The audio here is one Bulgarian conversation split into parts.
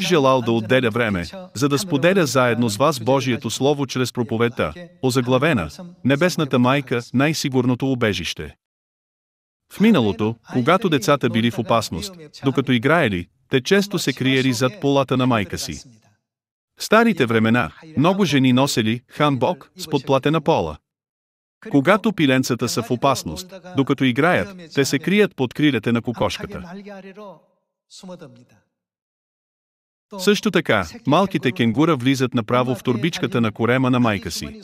бих желал да отделя време, за да споделя заедно с вас Божието Слово чрез проповета, озаглавена «Небесната майка – най-сигурното убежище». В миналото, когато децата били в опасност, докато играели, те често се криели зад полата на майка си. В старите времена, много жени носели ханбок с подплатена пола. Когато пиленцата са в опасност, докато играят, те се крият под крилете на кокошката. Също така, малките кенгура влизат направо в турбичката на корема на майка си.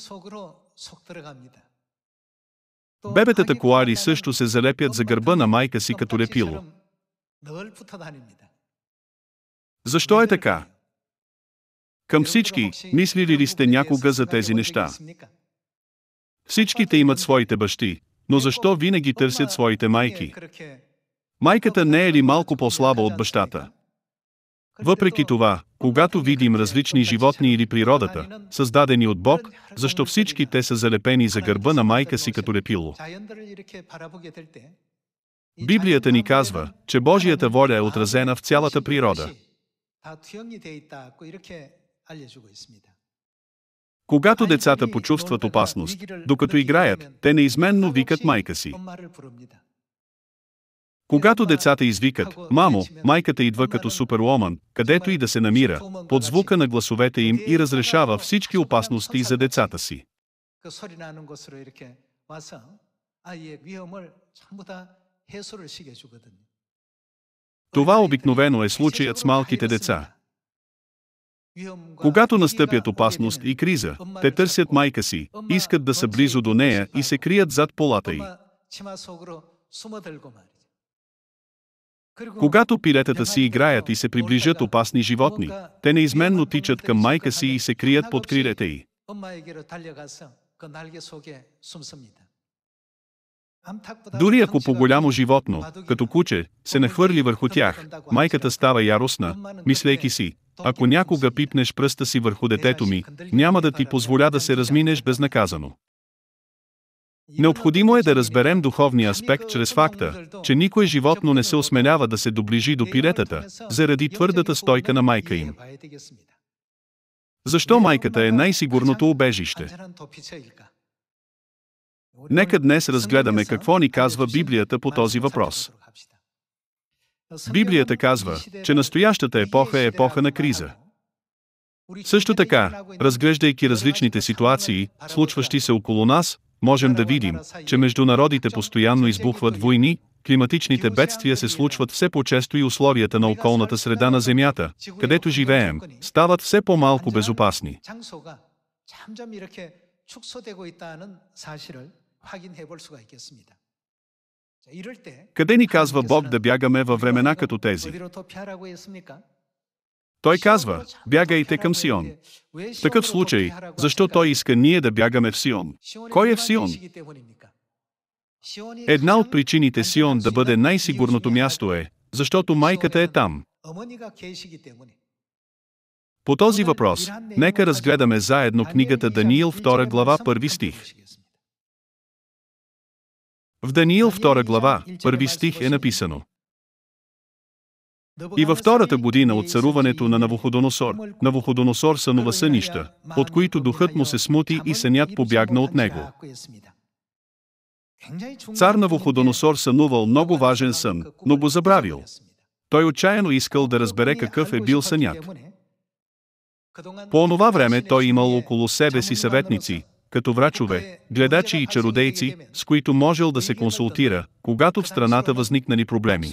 Бебетата коали също се залепят за гърба на майка си като лепило. Защо е така? Към всички, мислили ли сте някога за тези неща? Всичките имат своите бащи, но защо винаги търсят своите майки? Майката не е ли малко по-слаба от бащата? Въпреки това, когато видим различни животни или природата, създадени от Бог, защо всички те са залепени за гърба на майка си като лепило? Библията ни казва, че Божията воля е отразена в цялата природа. Е когато децата почувстват опасност, докато играят, те неизменно викат майка си. Когато децата извикат, мамо, майката идва като суперуоман, където и да се намира, под звука на гласовете им и разрешава всички опасности за децата си. Това обикновено е случаят с малките деца. Когато настъпят опасност и криза, те търсят майка си, искат да са близо до нея и се крият зад полата й. Когато пилетата си играят и се приближат опасни животни, те неизменно тичат към майка си и се крият под крилете й. Дори ако по-голямо животно, като куче, се нахвърли върху тях, майката става яростна, мислейки си, ако някога пипнеш пръста си върху детето ми, няма да ти позволя да се разминеш безнаказано. Необходимо е да разберем духовния аспект чрез факта, че никое животно не се осменява да се доближи до пилетата, заради твърдата стойка на майка им. Защо майката е най-сигурното убежище? Нека днес разгледаме какво ни казва Библията по този въпрос. Библията казва, че настоящата епоха е епоха на криза. Също така, разглеждайки различните ситуации, случващи се около нас, можем да видим, че между народите постоянно избухват войни, климатичните бедствия се случват все по-често и условията на околната среда на Земята, където живеем, стават все по-малко безопасни. Къде ни казва Бог да бягаме във времена като тези? Той казва, бягайте към Сион. В такъв случай, защо той иска ние да бягаме в Сион? Кой е в Сион? Една от причините Сион да бъде най-сигурното място е, защото майката е там. По този въпрос, нека разгледаме заедно книгата Даниил 2 глава 1 стих. В Даниил 2 глава 1 стих е написано – и във втората година от царуването на Навуходоносор, Навуходоносор сънува сънища, от които духът му се смути и сънят побягна от него. Цар Навуходоносор сънувал много важен сън, но го забравил. Той отчаяно искал да разбере какъв е бил сънят. По онова време той имал около себе си съветници, като врачове, гледачи и чародейци, с които можел да се консултира, когато в страната възникнали проблеми.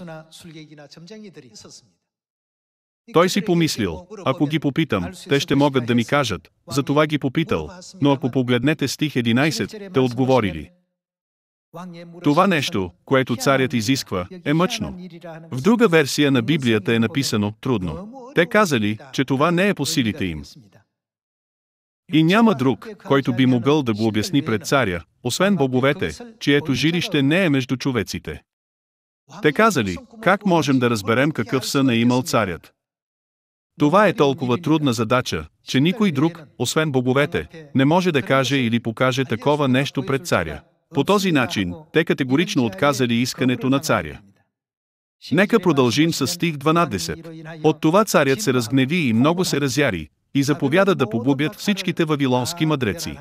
Той си помислил, ако ги попитам, те ще могат да ми кажат, За това ги попитал, но ако погледнете стих 11, те отговорили. Това нещо, което царят изисква, е мъчно. В друга версия на Библията е написано «трудно». Те казали, че това не е по силите им. И няма друг, който би могъл да го обясни пред царя, освен боговете, чието жилище не е между човеците. Те казали, как можем да разберем какъв сън е имал царят. Това е толкова трудна задача, че никой друг, освен боговете, не може да каже или покаже такова нещо пред царя. По този начин, те категорично отказали искането на царя. Нека продължим с стих 12. От това царят се разгневи и много се разяри, и заповяда да погубят всичките вавилонски мъдреци.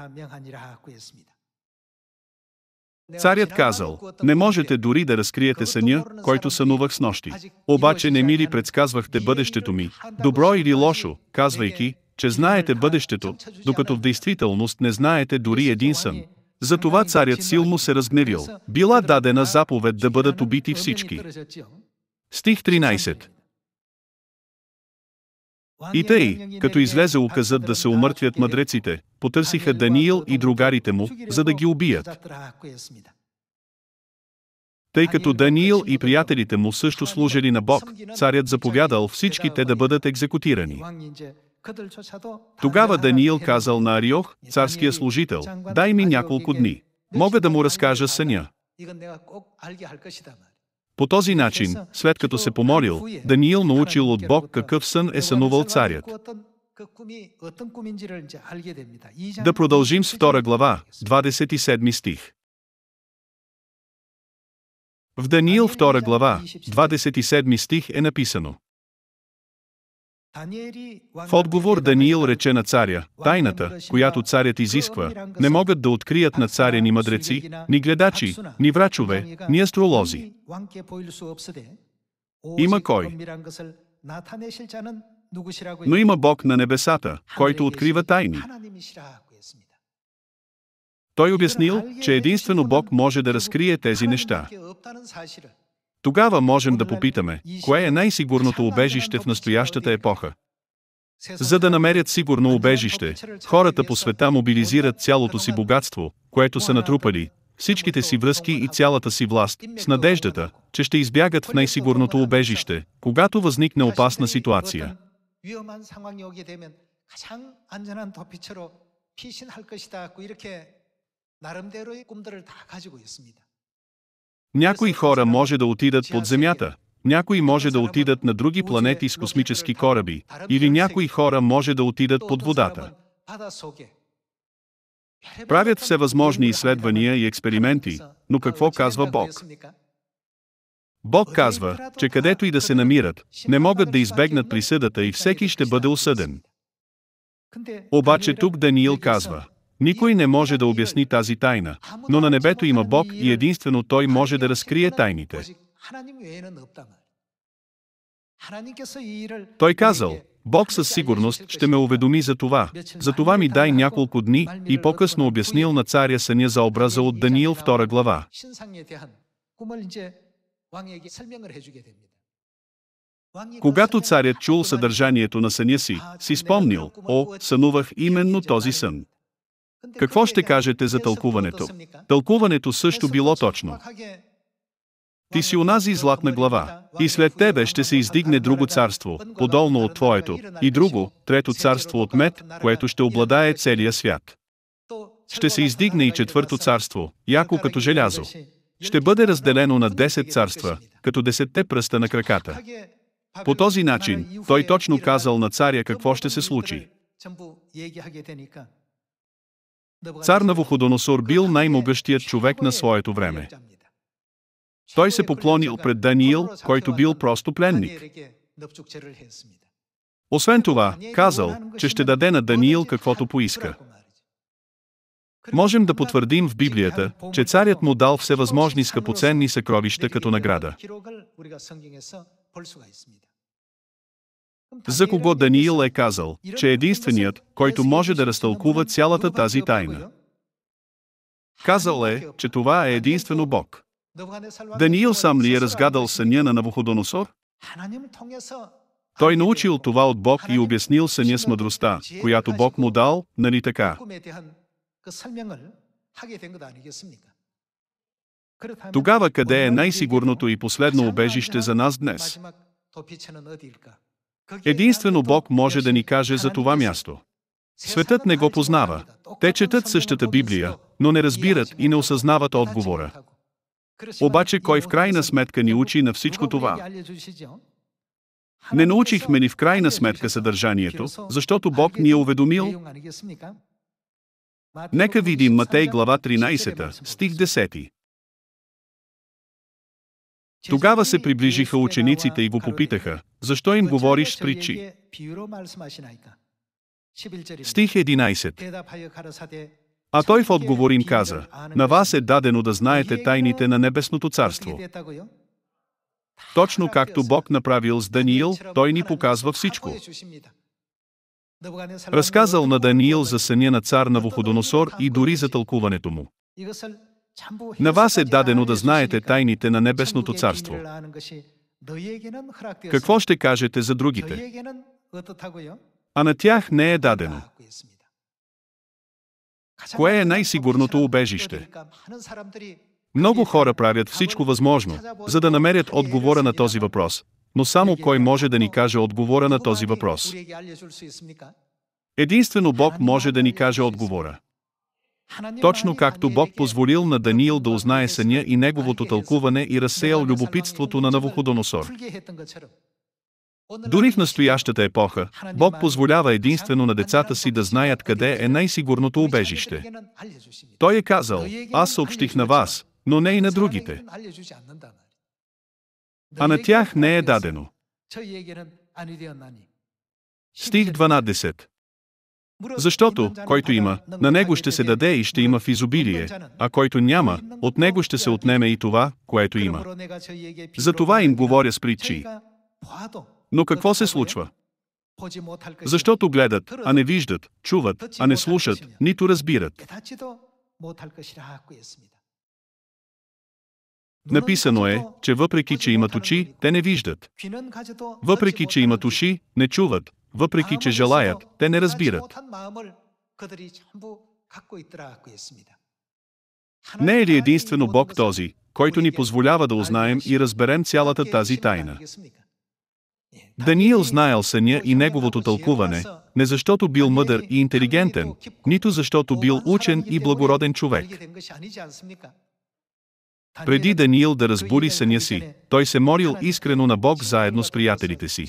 Царят казал, не можете дори да разкриете съня, който сънувах с нощи. Обаче не ми ли предсказвахте бъдещето ми, добро или лошо, казвайки, че знаете бъдещето, докато в действителност не знаете дори един сън. Затова царят силно се разгневил. Била дадена заповед да бъдат убити всички. Стих 13. И тъй, като е излезе указът да се умъртвят мъдреците, потърсиха Даниил и другарите му, за да ги убият. Тъй като Даниил и приятелите му също служили на Бог, царят заповядал всички те да бъдат екзекутирани. Тогава Даниил е казал на Ариох, царския служител, дай ми няколко дни. Мога да му е разкажа съня. По този начин, след като се помолил, Даниил научил от Бог какъв сън е сънувал царят. Да продължим с 2 глава, 27 стих. В Даниил 2 глава, 27 стих е написано. В отговор Даниил рече на царя, тайната, която царят изисква, не могат да открият на царя ни мъдреци, ни гледачи, ни врачове, ни астролози. Има кой. Но има Бог на небесата, който открива тайни. Той обяснил, че единствено Бог може да разкрие тези неща. Тогава можем да попитаме, кое е най-сигурното убежище в настоящата епоха. За да намерят сигурно убежище, хората по света мобилизират цялото си богатство, което са натрупали, всичките си връзки и цялата си власт, с надеждата, че ще избягат в най-сигурното убежище, когато възникне опасна ситуация. 나름대로의 꿈들을 다 가지고 있습니다. Някои хора може да отидат под Земята, някои може да отидат на други планети с космически кораби, или някои хора може да отидат под водата. Правят всевъзможни изследвания и експерименти, но какво казва Бог? Бог казва, че където и да се намират, не могат да избегнат присъдата и всеки ще бъде осъден. Обаче тук Даниил казва, никой не може да обясни тази тайна, но на небето има Бог и единствено Той може да разкрие тайните. Той казал, Бог със сигурност ще ме уведоми за това. За това ми дай няколко дни и по-късно обяснил на царя съня за образа от Даниил 2 глава. Когато царят чул съдържанието на съня си, си спомнил, о, сънувах именно този сън. Какво ще кажете за тълкуването? Тълкуването също било точно. Ти си унази златна глава, и след тебе ще се издигне друго царство, подолно от твоето, и друго, трето царство от мед, което ще обладае целия свят. Ще се издигне и четвърто царство, яко като желязо. Ще бъде разделено на 10 царства, като десетте пръста на краката. По този начин, той точно казал на царя какво ще се случи. Цар Навуходоносор бил най-могъщият човек на своето време. Той се поклонил пред Даниил, който бил просто пленник. Освен това, казал, че ще даде на Даниил каквото поиска. Можем да потвърдим в Библията, че царят му дал всевъзможни скъпоценни съкровища като награда. За кого Даниил е казал, че е единственият, който може да разтълкува цялата тази тайна. Казал е, че това е единствено Бог. Даниил сам ли е разгадал съня на Навуходоносор? Той научил това от Бог и обяснил съня с мъдростта, която Бог му дал, нали така? Тогава къде е най-сигурното и последно убежище за нас днес? Единствено Бог може да ни каже за това място. Е светът не го познава. Те е четат същата е Библия, но не разбират и не осъзнават отговора. Обаче кой в крайна сметка ни учи на всичко това? Не научихме ни в крайна сметка съдържанието, защото Бог ни е уведомил. Нека видим Матей глава 13, стих 10. Тогава се приближиха учениците и го попитаха, защо им говориш с притчи? Стих 11. А той в отговор им каза, на вас е дадено да знаете тайните на небесното царство. Е, Точно както Бог направил с Даниил, той ни показва всичко. Е, е Разказал на Даниил за съня на цар на Вуходоносор и дори за тълкуването му. На вас е дадено да знаете тайните на небесното царство. Какво ще кажете за другите? А на тях не е дадено. Кое е най-сигурното убежище? Много хора правят всичко възможно, за да намерят отговора на този въпрос, но само кой може да ни каже отговора на този въпрос? Единствено Бог може да ни каже отговора. Точно както Бог позволил на Даниил да узнае съня и неговото тълкуване и разсеял любопитството на Навуходоносор. Е е Дори в настоящата епоха, Бог позволява единствено на децата си да знаят къде е най-сигурното убежище. Той е казал, аз съобщих на вас, но не и на другите. А на тях не е дадено. Е Стих 12 защото, който има, на него ще се даде и ще има в изобилие, а който няма, от него ще се отнеме и това, което има. За това им говоря с притчи. Но какво се случва? Защото гледат, а не виждат, чуват, а не слушат, нито разбират. Написано е, че въпреки, че имат очи, те не виждат. Въпреки, че имат уши, не чуват, въпреки, че желаят, те не разбират. Не е ли единствено Бог този, който ни позволява да узнаем и разберем цялата тази тайна? Даниил е знаел съня и неговото тълкуване, не защото бил мъдър и интелигентен, нито защото бил учен и благороден човек. Преди Даниил да разбули съня си, той се молил искрено на Бог заедно с приятелите си.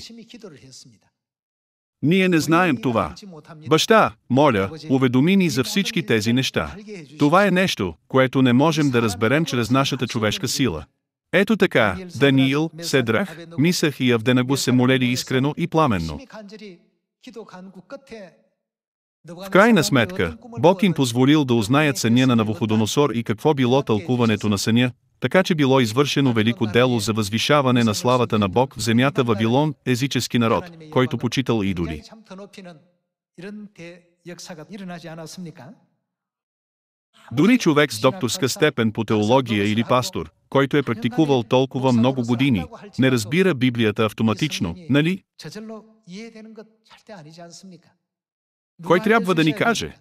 Ние не знаем това. Баща, моля, уведоми ни за всички тези неща. Това е нещо, което не можем да разберем чрез нашата човешка сила. Ето така, Даниил, Седрах, Мисах и Авденаго се молели искрено и пламенно. В крайна сметка, Бог им позволил да узнаят съня на Навуходоносор и какво било тълкуването на съня, така че било извършено велико дело за възвишаване на славата на Бог в земята Вавилон, езически народ, който почитал идоли. Дори човек с докторска степен по теология или пастор, който е практикувал толкова много години, не разбира Библията автоматично, нали? Кой трябва да ни каже?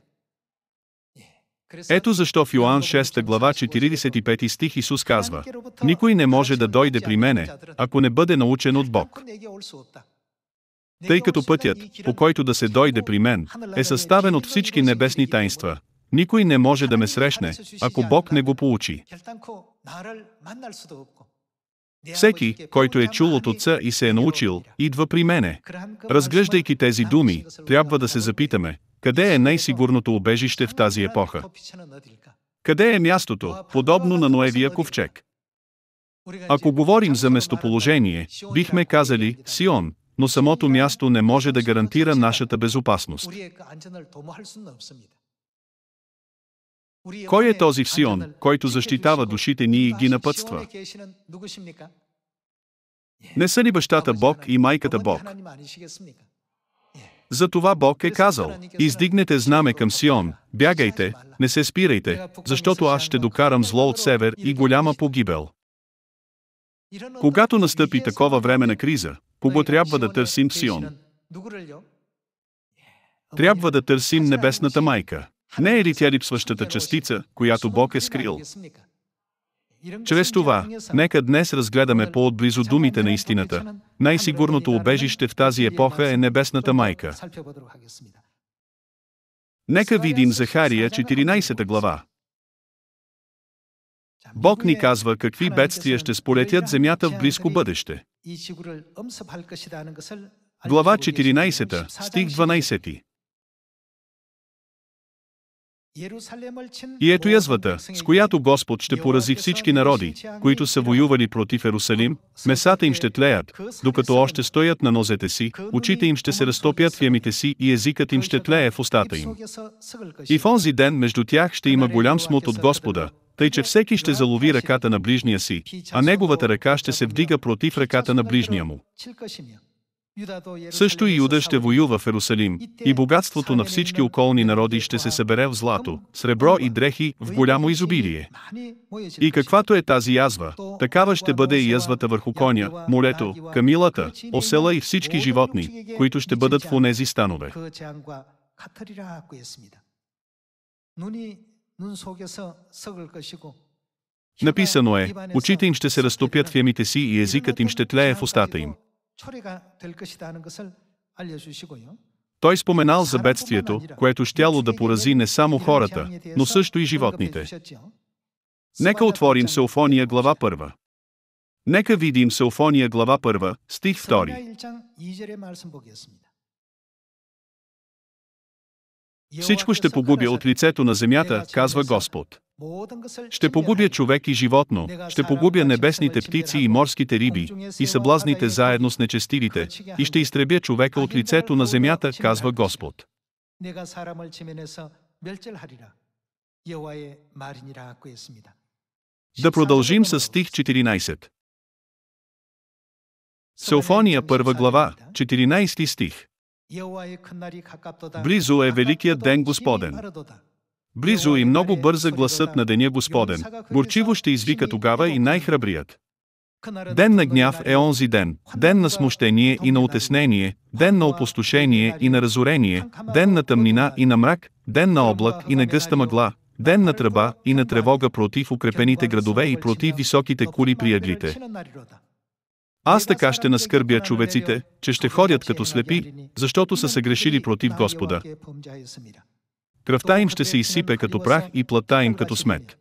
Ето защо в Йоан 6 глава 45 стих Исус казва, «Никой не може да дойде при мене, ако не бъде научен от Бог». Е Тъй като пътят, по който да се дойде при мен, е съставен от всички небесни тайнства, никой не може да ме срещне, ако Бог не го получи. Всеки, е който е чул от Отца и се е научил, идва при мене. Разглеждайки тези думи, трябва да се запитаме, къде е най-сигурното убежище в тази епоха? Къде е мястото, подобно на Ноевия ковчег? Ако говорим за местоположение, бихме казали Сион, но самото място не може да гарантира нашата безопасност. Кой е този в Сион, който защитава душите ни и ги напътства? Не са ли бащата Бог и майката Бог? Затова Бог е казал, издигнете знаме към Сион, бягайте, не се спирайте, защото аз ще докарам зло от север и голяма погибел. Когато настъпи такова време на криза, кого трябва да търсим в Сион? Трябва да търсим Небесната Майка. Не е ли тя липсващата частица, която Бог е скрил? Чрез това, нека днес разгледаме по-отблизо думите на истината. Най-сигурното убежище в тази епоха е Небесната Майка. Нека видим Захария 14 глава. Бог ни казва какви бедствия ще сполетят земята в близко бъдеще. Глава 14, стих 12. Е и ето язвата, с която Господ ще порази е всички народи, които са воювали против Ерусалим, е месата им ще тлеят, докато още стоят на нозете си, очите им ще се разтопят в ямите си и езикът им ще тлее в устата им. И в онзи ден между тях ще има голям смут от Господа, тъй че всеки ще залови ръката на ближния си, а неговата ръка ще се вдига против ръката на ближния му. Също и Юда ще воюва в Ерусалим, и богатството на всички околни народи ще се събере в злато, сребро и дрехи в голямо изобилие. И каквато е тази язва, такава ще бъде и язвата върху коня, морето, камилата, осела и всички животни, които ще бъдат в онези станове. Написано е, очите им ще се разтопят в ямите си и езикът им ще тлее в устата им. Той споменал за бедствието, което щяло да порази не само хората, но също и животните. Нека отворим Селфония глава 1. Нека видим Селфония глава 1, стих 2. Всичко ще погубя от лицето на земята, казва Господ. Ще погубя човек и животно, ще погубя небесните птици и морските риби, и съблазните заедно с нечестивите, и ще изтребя човека от лицето на земята, казва Господ. Е е е да продължим с стих 14. Сеофония първа глава, 14 стих. Близо е Великият ден Господен. Близо и много бърза гласът на деня Господен, горчиво ще извика тогава и най-храбрият. Ден на гняв е онзи ден, ден на смущение и на отеснение, ден на опустошение и на разорение, ден на тъмнина и на мрак, ден на облак и на гъста мъгла, ден на тръба и на тревога против укрепените градове и против високите кули при Аз така ще наскърбя човеците, че ще ходят като слепи, защото са се грешили против Господа. Кръвта им ще се изсипе като прах и плътта им като смет.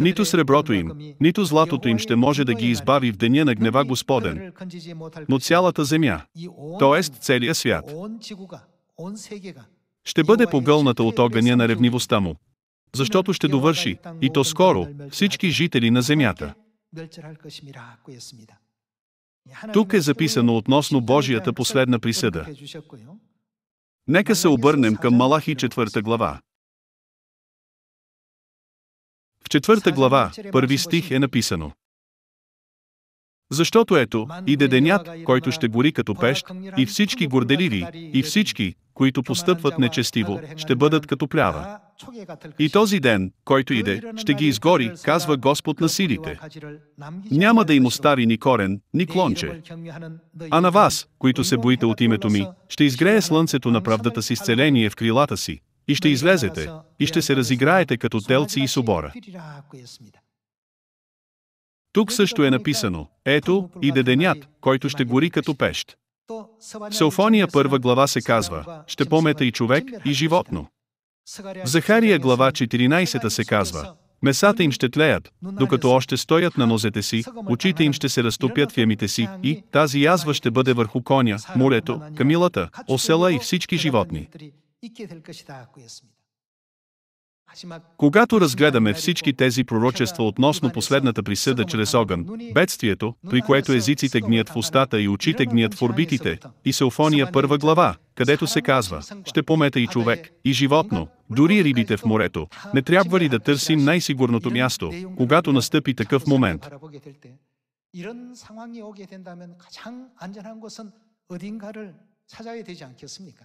Нито среброто им, нито златото им ще може да ги избави в деня на гнева Господен, но цялата земя, т.е. целия свят, ще бъде погълната от огъня на ревнивостта му, защото ще довърши, и то скоро, всички жители на земята. Тук е записано относно Божията последна присъда. Нека се обърнем към Малахи 4 глава. В четвърта глава, първи стих е написано. Защото ето, иде денят, който ще гори като пещ, и всички горделиви, и всички, които постъпват нечестиво, ще бъдат като плява. И този ден, който иде, ще ги изгори, казва Господ на силите. Няма да им остари ни корен, ни клонче. А на вас, които се боите от името ми, ще изгрее слънцето на правдата си изцеление в крилата си, и ще излезете, и ще се разиграете като телци и собора. Тук също е написано, ето, и денят, който ще гори като пещ. В Сеофония първа глава се казва, ще помета и човек, и животно. В Захария глава 14 се казва, Месата им ще тлеят, докато още стоят на нозете си, очите им ще се разтопят в ямите си и тази язва ще бъде върху коня, морето, камилата, осела и всички животни. Когато разгледаме всички тези пророчества относно последната присъда чрез огън, бедствието, при което езиците гният в устата и очите гният в орбитите, и Селфония първа глава, където се казва, ще помета и човек, и животно, дори рибите в морето, не трябва ли да търсим най-сигурното място, когато настъпи такъв момент? 이런 되지 않겠습니까?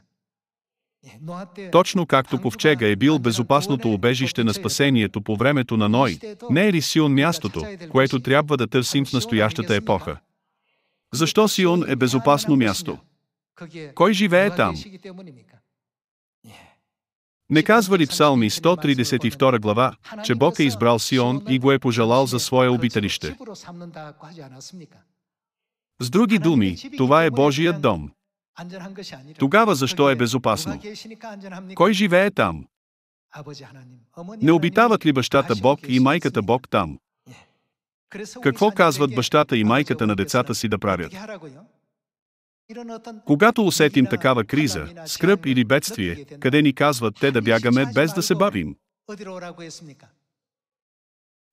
Е, Точно както ами ковчега е бил е безопасното убежище на спасението по времето на Ной, е не е ли Сион мястото, което трябва да търсим в ами настоящата епоха? Защо Сион е безопасно място? Кой живее там? Не казва ли Псалми 132 глава, че Бог е избрал Сион и го е пожелал за свое обиталище? С други думи, това е Божият дом. Тогава защо е безопасно? Кой живее там? Не обитават ли бащата Бог и майката Бог там? Какво казват бащата и майката на децата си да правят? Когато усетим такава криза, скръп или бедствие, къде ни казват те да бягаме без да се бавим?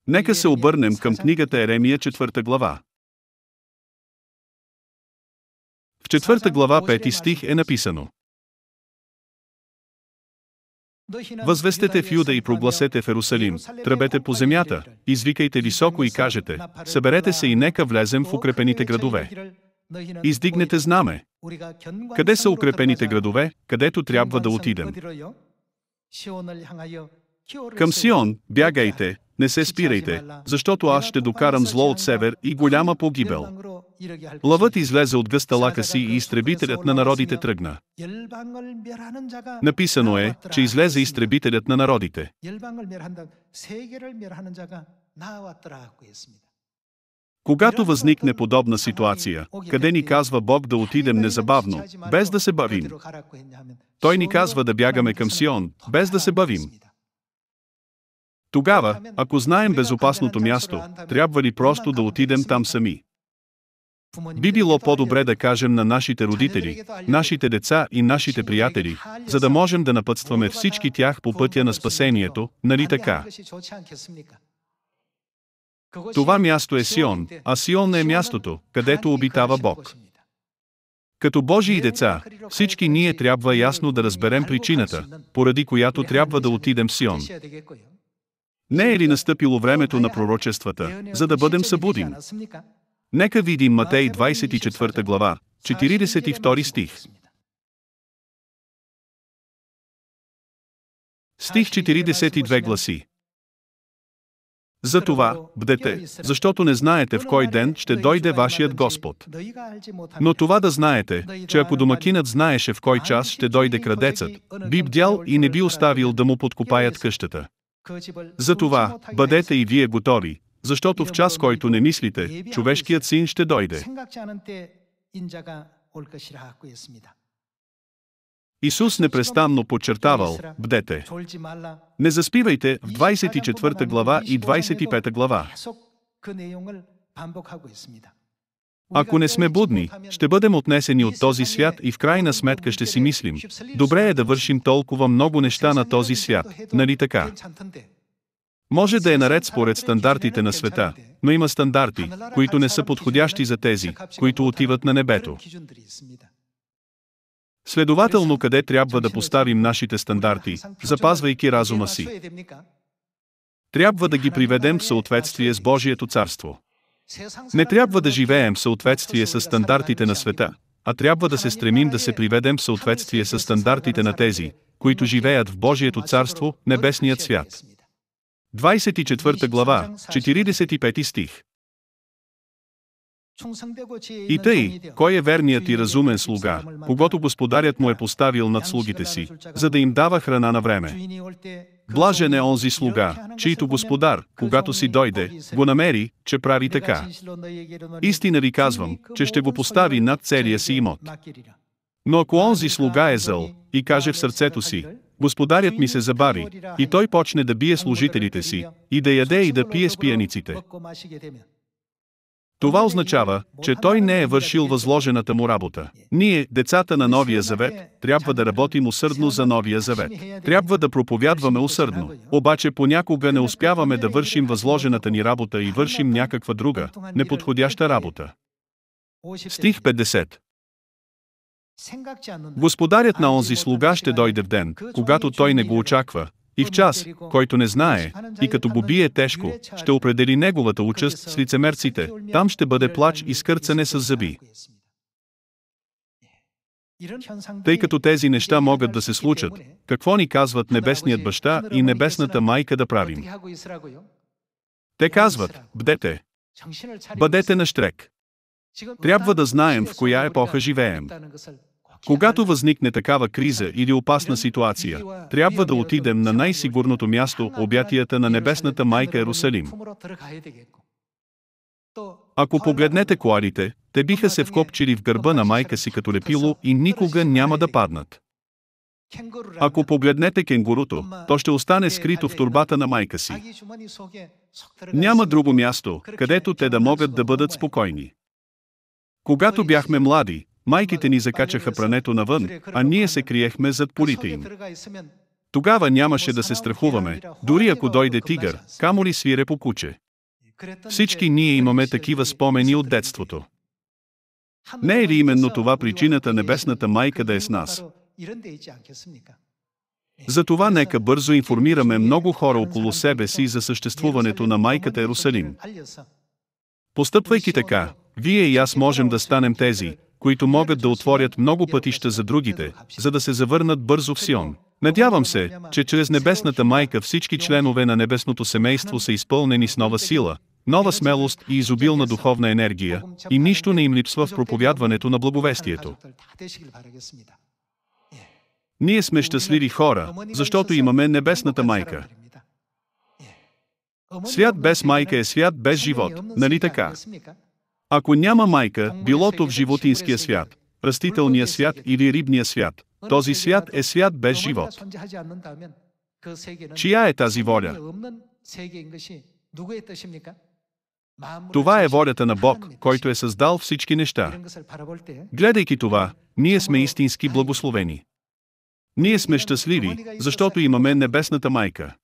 Нека се обърнем към книгата Еремия 4 глава. В четвърта глава пети стих е написано. Възвестете в Юда и прогласете в Ерусалим, тръбете по земята, извикайте високо и кажете, съберете се и нека влезем в укрепените градове. Издигнете знаме. Къде са укрепените градове, където трябва да отидем? Към Сион, бягайте, не се спирайте, защото аз ще докарам зло от север и голяма погибел. Лъвът излезе от гъста лака си и изтребителят на народите тръгна. Написано е, че излезе изтребителят на народите. Когато възникне подобна ситуация, къде ни казва Бог да отидем незабавно, без да се бавим? Той ни казва да бягаме към Сион, без да се бавим. Тогава, ако знаем безопасното място, трябва ли просто да отидем там сами? Би било по-добре да кажем на нашите родители, нашите деца и нашите приятели, за да можем да напътстваме всички тях по пътя на спасението, нали така? Това място е Сион, а Сион е мястото, където обитава Бог. Като Божии деца, всички ние трябва ясно да разберем причината, поради която трябва да отидем в Сион. Не е ли настъпило времето на пророчествата, за да бъдем събудим? Нека видим Матей 24 глава, 42 стих. Стих 42 гласи. Затова, бдете, защото не знаете в кой ден ще дойде вашият Господ. Но това да знаете, че ако домакинът знаеше в кой час ще дойде крадецът, би бдял и не би оставил да му подкопаят къщата. Затова, бъдете и вие готови, защото в час, който не мислите, човешкият син ще дойде. Исус непрестанно подчертавал, бдете. Не заспивайте в 24 глава и 25 глава. Ако не сме будни, ще бъдем отнесени от този свят и в крайна сметка ще си мислим, добре е да вършим толкова много неща на този свят, нали така? Може да е наред според стандартите на света, но има стандарти, които не са подходящи за тези, които отиват на небето. Следователно къде трябва да поставим нашите стандарти, запазвайки разума си? Трябва да ги приведем в съответствие с Божието царство. Не трябва да живеем в съответствие с стандартите на света, а трябва да се стремим да се приведем в съответствие с стандартите на тези, които живеят в Божието царство, небесният свят. 24 глава, 45 стих. И тъй, кой е верният и разумен слуга, когато господарят му е поставил над слугите си, за да им дава храна на време? Блажен е онзи слуга, чийто господар, когато си дойде, го намери, че прави така. Истина ви казвам, че ще го постави над целия си имот. Но ако онзи слуга е зъл и каже в сърцето си, Господарят ми се забави, и той почне да бие служителите си, и да яде и да пие с пияниците. Това означава, че той не е вършил възложената му работа. Ние, децата на Новия Завет, трябва да работим усърдно за Новия Завет. Трябва да проповядваме усърдно. Обаче понякога не успяваме да вършим възложената ни работа и вършим някаква друга, неподходяща работа. Стих 50 Господарят на онзи слуга ще дойде в ден, когато той не го очаква, и в час, който не знае, и като го бие тежко, ще определи неговата участ с лицемерците, там ще бъде плач и скърцане с зъби. Тъй като тези неща могат да се случат, какво ни казват Небесният баща и Небесната майка да правим? Те казват, бдете, бъдете на штрек. Трябва да знаем в коя епоха живеем. Когато възникне такава криза или опасна ситуация, трябва да отидем на най-сигурното място обятията на Небесната Майка Ерусалим. Ако погледнете коалите, те биха се вкопчили в гърба на майка си като лепило и никога няма да паднат. Ако погледнете кенгуруто, то ще остане скрито в турбата на майка си. Няма друго място, където те да могат да бъдат спокойни. Когато бяхме млади, майките ни закачаха прането навън, а ние се криехме зад полите им. Тогава нямаше да се страхуваме, дори ако дойде тигър, камо ли свире по куче. Всички ние имаме такива спомени от детството. Не е ли именно това причината Небесната майка да е с нас? Затова нека бързо информираме много хора около себе си за съществуването на майката Ерусалим. Постъпвайки така, вие и аз можем да станем тези, които могат да отворят много пътища за другите, за да се завърнат бързо в Сион. Надявам се, че чрез Небесната майка всички членове на Небесното семейство са изпълнени с нова сила, нова смелост и изобилна духовна енергия, и нищо не им липсва в проповядването на благовестието. Ние сме щастливи хора, защото имаме Небесната майка. Свят без майка е свят без живот, нали така? Ако няма майка, билото в животинския свят, растителния е свят или рибния свят, този е свят е свят без живот. Чия е тази воля? Е това е волята на Бог, който е създал всички неща. Гледайки това, ние сме истински благословени. Ние сме щастливи, защото имаме Небесната Майка.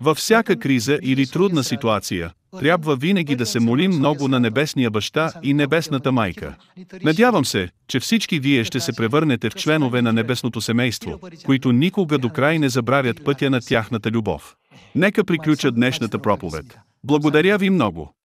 Във всяка криза или трудна ситуация, трябва винаги да се молим много на Небесния баща и Небесната майка. Нали Надявам се, че всички вие ще се превърнете в членове на Небесното семейство, които никога до край не забравят пътя на тяхната любов. Нека приключа днешната проповед. Благодаря ви много.